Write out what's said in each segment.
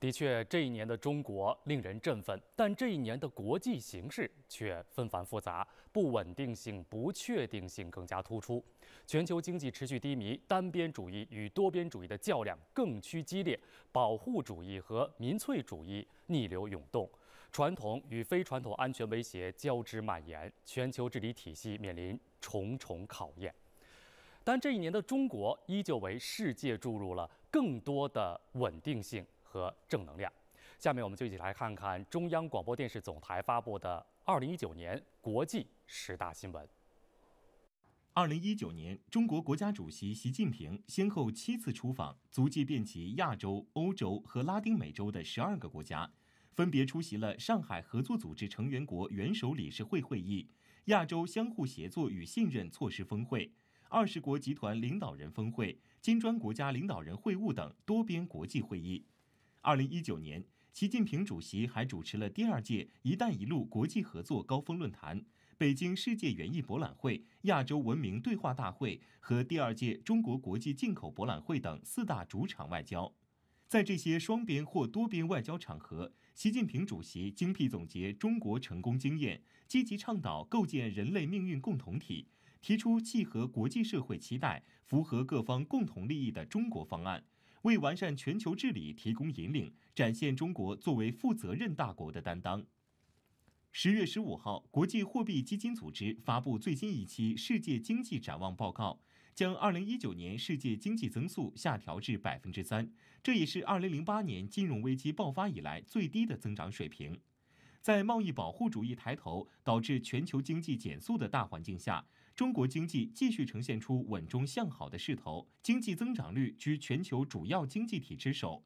的确，这一年的中国令人振奋，但这一年的国际形势却纷繁复杂，不稳定性、不确定性更加突出。全球经济持续低迷，单边主义与多边主义的较量更趋激烈，保护主义和民粹主义逆流涌动，传统与非传统安全威胁交织蔓延，全球治理体系面临重重考验。但这一年的中国依旧为世界注入了更多的稳定性。和正能量。下面我们就一起来看看中央广播电视总台发布的二零一九年国际十大新闻。二零一九年，中国国家主席习近平先后七次出访，足迹遍及亚洲、欧洲和拉丁美洲的十二个国家，分别出席了上海合作组织成员国元首理事会会议、亚洲相互协作与信任措施峰会、二十国集团领导人峰会、金砖国家领导人会晤等多边国际会议。二零一九年，习近平主席还主持了第二届“一带一路”国际合作高峰论坛、北京世界园艺博览会、亚洲文明对话大会和第二届中国国际进口博览会等四大主场外交。在这些双边或多边外交场合，习近平主席精辟总结中国成功经验，积极倡导构建人类命运共同体，提出契合国际社会期待、符合各方共同利益的中国方案。为完善全球治理提供引领，展现中国作为负责任大国的担当。十月十五号，国际货币基金组织发布最新一期《世界经济展望》报告，将二零一九年世界经济增速下调至百分之三，这也是二零零八年金融危机爆发以来最低的增长水平。在贸易保护主义抬头、导致全球经济减速的大环境下，中国经济继续呈现出稳中向好的势头，经济增长率居全球主要经济体之首。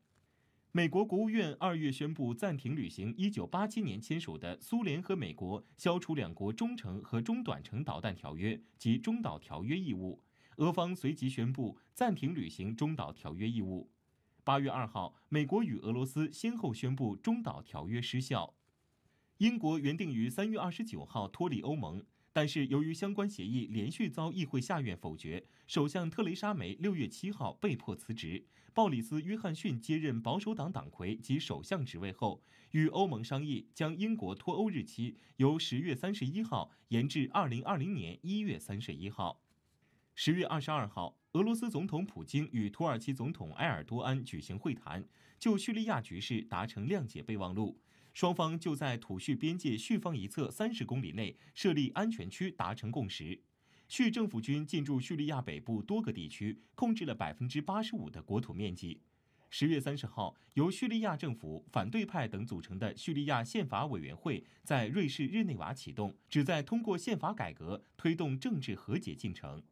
美国国务院二月宣布暂停履行一九八七年签署的苏联和美国消除两国中程和中短程导弹条约及中导条约义务，俄方随即宣布暂停履行中导条约义务。八月二号，美国与俄罗斯先后宣布中导条约失效。英国原定于三月二十九号脱离欧盟。但是，由于相关协议连续遭议会下院否决，首相特蕾莎梅六月七号被迫辞职。鲍里斯·约翰逊接任保守党党魁及首相职位后，与欧盟商议将英国脱欧日期由十月三十一号延至二零二零年一月三十一号。十月二十二号，俄罗斯总统普京与土耳其总统埃尔多安举行会谈，就叙利亚局势达成谅解备忘录。双方就在土叙边界叙方一侧三十公里内设立安全区达成共识。叙政府军进驻叙利亚北部多个地区，控制了百分之八十五的国土面积。十月三十号，由叙利亚政府、反对派等组成的叙利亚宪法委员会在瑞士日内瓦启动，旨在通过宪法改革推动政治和解进程。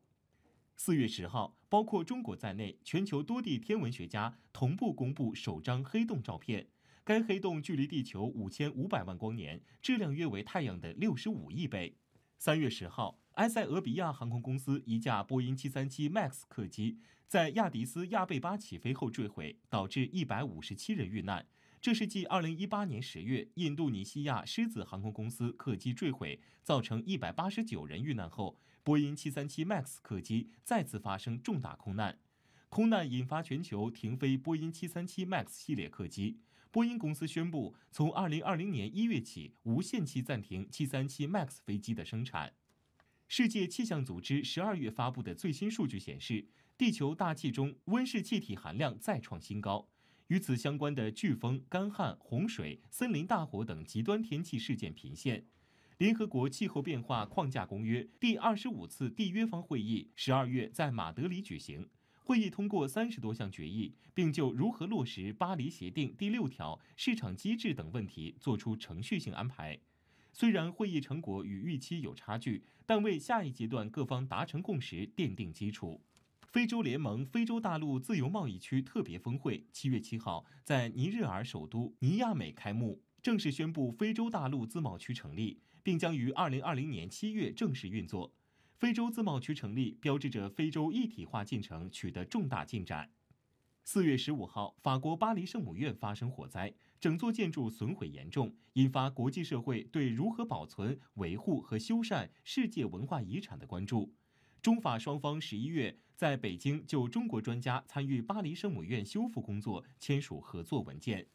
四月十号，包括中国在内，全球多地天文学家同步公布首张黑洞照片。该黑洞距离地球五千五百万光年，质量约为太阳的六十五亿倍。三月十号，埃塞俄比亚航空公司一架波音七三七 MAX 客机在亚的斯亚贝巴起飞后坠毁，导致一百五十七人遇难。这是继二零一八年十月印度尼西亚狮子航空公司客机坠毁造成一百八十九人遇难后，波音七三七 MAX 客机再次发生重大空难。空难引发全球停飞波音七三七 MAX 系列客机。波音公司宣布，从二零二零年一月起无限期暂停737 MAX 飞机的生产。世界气象组织十二月发布的最新数据显示，地球大气中温室气体含量再创新高。与此相关的飓风、干旱、洪水、森林大火等极端天气事件频现。联合国气候变化框架公约第二十五次缔约方会议十二月在马德里举行。会议通过三十多项决议，并就如何落实《巴黎协定》第六条市场机制等问题作出程序性安排。虽然会议成果与预期有差距，但为下一阶段各方达成共识奠定基础。非洲联盟非洲大陆自由贸易区特别峰会七月七号在尼日尔首都尼亚美开幕，正式宣布非洲大陆自贸区成立，并将于二零二零年七月正式运作。非洲自贸区成立，标志着非洲一体化进程取得重大进展。四月十五号，法国巴黎圣母院发生火灾，整座建筑损毁严重，引发国际社会对如何保存、维护和修缮世界文化遗产的关注。中法双方十一月在北京就中国专家参与巴黎圣母院修复工作签署合作文件。